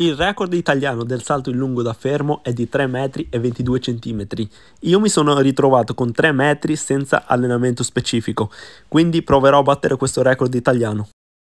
Il record italiano del salto in lungo da fermo è di 3 metri e 22 centimetri. Io mi sono ritrovato con 3 metri senza allenamento specifico, quindi proverò a battere questo record italiano.